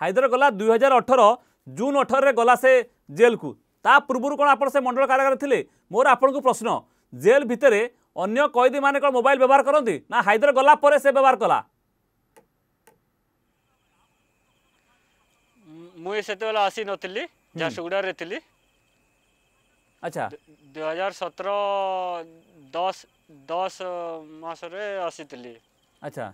হাইদর গলা দুই হাজার অঠর জুন অঠরের গলা সে জেল কু তা পূর্ব কোণ আপনার সে মন্ডল কারাগার লে মোর আপনার প্রশ্ন জেল ভিতরে অন্য কয়েদী মানে কোণ মোবাইল ব্যবহার করতে না হাইদর গলা পরে সে ব্যবহার কলা মু সেতবেলা আসি নথিলি ঝারসুগুড়ারে আচ্ছা দুই হাজার সতেরো দশ দশ মাসরে আসিলি আচ্ছা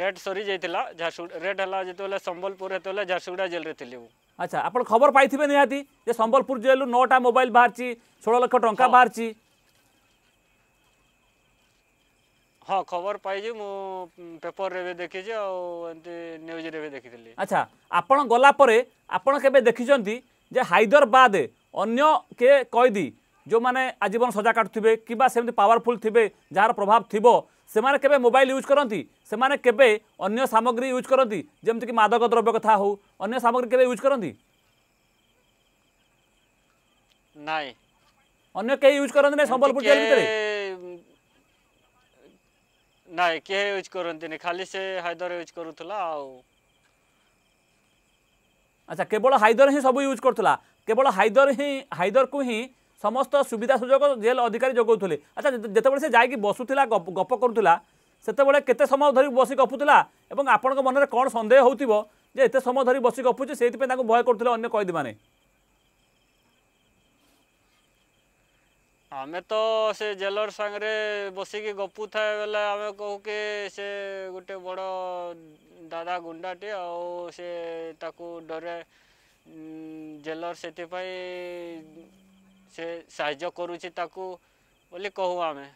ରେଟ୍ ସରି ଯାଇଥିଲା ଝାରସୁଗୁଡ଼ା ରେଟ୍ ହେଲା ଯେତେବେଳେ ସମ୍ବଲପୁର ଯେତେବେଳେ ଝାରସୁଗୁଡ଼ା ଜେଲ୍ରେ ଥିଲି ମୁଁ ଆଚ୍ଛା ଆପଣ ଖବର ପାଇଥିବେ ନିହାତି ଯେ ସମ୍ବଲପୁର ଜେଲ୍ରୁ ନଅଟା ମୋବାଇଲ୍ ବାହାରିଛି ଷୋହଳ ଲକ୍ଷ ଟଙ୍କା ବାହାରିଛି ହଁ ଖବର ପାଇଛି ମୁଁ ପେପରରେ ବି ଦେଖିଛି ଆଉ ଏମିତି ନ୍ୟୁଜ୍ରେ ବି ଦେଖିଥିଲି ଆଚ୍ଛା ଆପଣ ଗଲା ପରେ ଆପଣ କେବେ ଦେଖିଛନ୍ତି ଯେ ହାଇଦରାବାଦ ଅନ୍ୟ କିଏ କଏଦୀ ଯେଉଁମାନେ ଆଜୀବନ ସଜା କାଟୁଥିବେ କିମ୍ବା ସେମିତି ପାୱାରଫୁଲ୍ ଥିବେ ଯାହାର ପ୍ରଭାବ ଥିବ से मोबाइल यूज करती अन्य सामग्री यूज करती जमीक मादक द्रव्य कथा हो सामग्री के यूज करती अन्य कहीं यूज करते यूज खाली से हैदर यूज करूतला केवल हैदर ही सब यूज करूतला ସମସ୍ତ ସୁବିଧା ସୁଯୋଗ ଜେଲ୍ ଅଧିକାରୀ ଯୋଗାଉଥିଲେ ଆଚ୍ଛା ଯେତେବେଳେ ସେ ଯାଇକି ବସୁଥିଲା ଗପ କରୁଥିଲା ସେତେବେଳେ କେତେ ସମୟ ଧରି ବସି ଗପୁଥିଲା ଏବଂ ଆପଣଙ୍କ ମନରେ କ'ଣ ସନ୍ଦେହ ହେଉଥିବ ଯେ ଏତେ ସମୟ ଧରି ବସି ଗପୁଛି ସେଇଥିପାଇଁ ତାଙ୍କୁ ଭୟ କରୁଥିଲେ ଅନ୍ୟ କଏଦୀମାନେ ଆମେ ତ ସେ ଜେଲର ସାଙ୍ଗରେ ବସିକି ଗପୁଥାଏ ବେଲେ ଆମେ କହୁ କି ସେ ଗୋଟେ ବଡ଼ ଦାଦା ଗୁଣ୍ଡାଟି ଆଉ ସେ ତାକୁ ଡରେ ଜେଲର ସେଥିପାଇଁ ସେ ସାହାଯ୍ୟ କରୁଛି ତାକୁ ବୋଲି କହୁ ଆମେ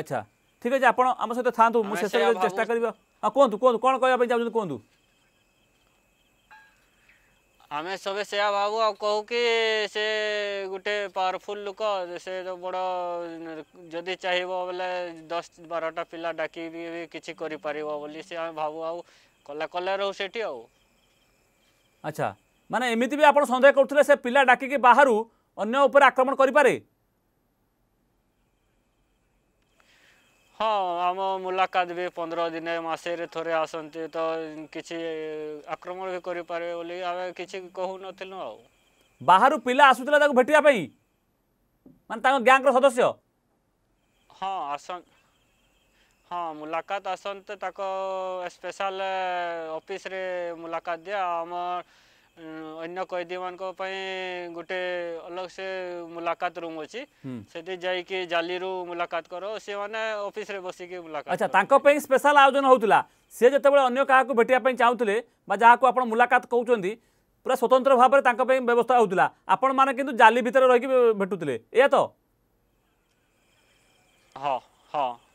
ଆଚ୍ଛା ଠିକ୍ ଅଛି ଆପଣ ଆମ ସହିତ ଥାଆନ୍ତୁ ମୁଁ ଶେଷରେ ଚେଷ୍ଟା କରିବି ହଁ କୁହନ୍ତୁ କୁହନ୍ତୁ କ'ଣ କହିବା ପାଇଁ ଚାହୁଁଛନ୍ତି କୁହନ୍ତୁ ଆମେ ସବେ ସେୟା ଭାବୁ ଆଉ କହୁ କି ସେ ଗୋଟେ ପାୱାରଫୁଲ୍ ଲୋକ ସେ ବଡ଼ ଯଦି ଚାହିଁବ ବୋଲେ ଦଶ ବାରଟା ପିଲା ଡାକିକି ବି କିଛି କରିପାରିବ ବୋଲି ସେ ଆମେ ଭାବୁ ଆଉ କଲା କଲା ରହୁ ସେଠି ଆଉ ଆଚ୍ଛା ମାନେ ଏମିତି ବି ଆପଣ ସନ୍ଦେହ କରୁଥିଲେ ସେ ପିଲା ଡାକିକି ବାହାରୁ ଅନ୍ୟ ଉପରେ ଆକ୍ରମଣ କରିପାରେ ହଁ ଆମ ମୁଲାକାତ ବି ପନ୍ଦର ଦିନେ ମାସେରେ ଥରେ ଆସନ୍ତି ତ କିଛି ଆକ୍ରମଣ ବି କରିପାରିବେ ବୋଲି ଆମେ କିଛି କହୁନଥିଲୁ ଆଉ ବାହାରୁ ପିଲା ଆସୁଥିଲେ ତାକୁ ଭେଟିବା ପାଇଁ ମାନେ ତାଙ୍କ ଗ୍ୟାଙ୍ଗର ସଦସ୍ୟ ହଁ ଆସନ୍ ହଁ ମୁଲାକାତ ଆସନ୍ତି ତାଙ୍କ ସ୍ପେଶାଲ ଅଫିସରେ ମୁଲାକାତ ଦିଆ ଆମର अं, अन्य कैदी मान गोटे अलग से मुलाकात रूम अच्छी से जाली रु मुलाकात कर सी मैंने अफिस बसिक मुलाकात अच्छा तांको स्पेशल आयोजन होता सी जो अगर क्या भेटा चाहूले जहाँ को आप मुलाकात कौन पूरा स्वतंत्र भाव में व्यवस्था होता आपण मैंने कितना जाली भितर रही भेटुले या तो हाँ हाँ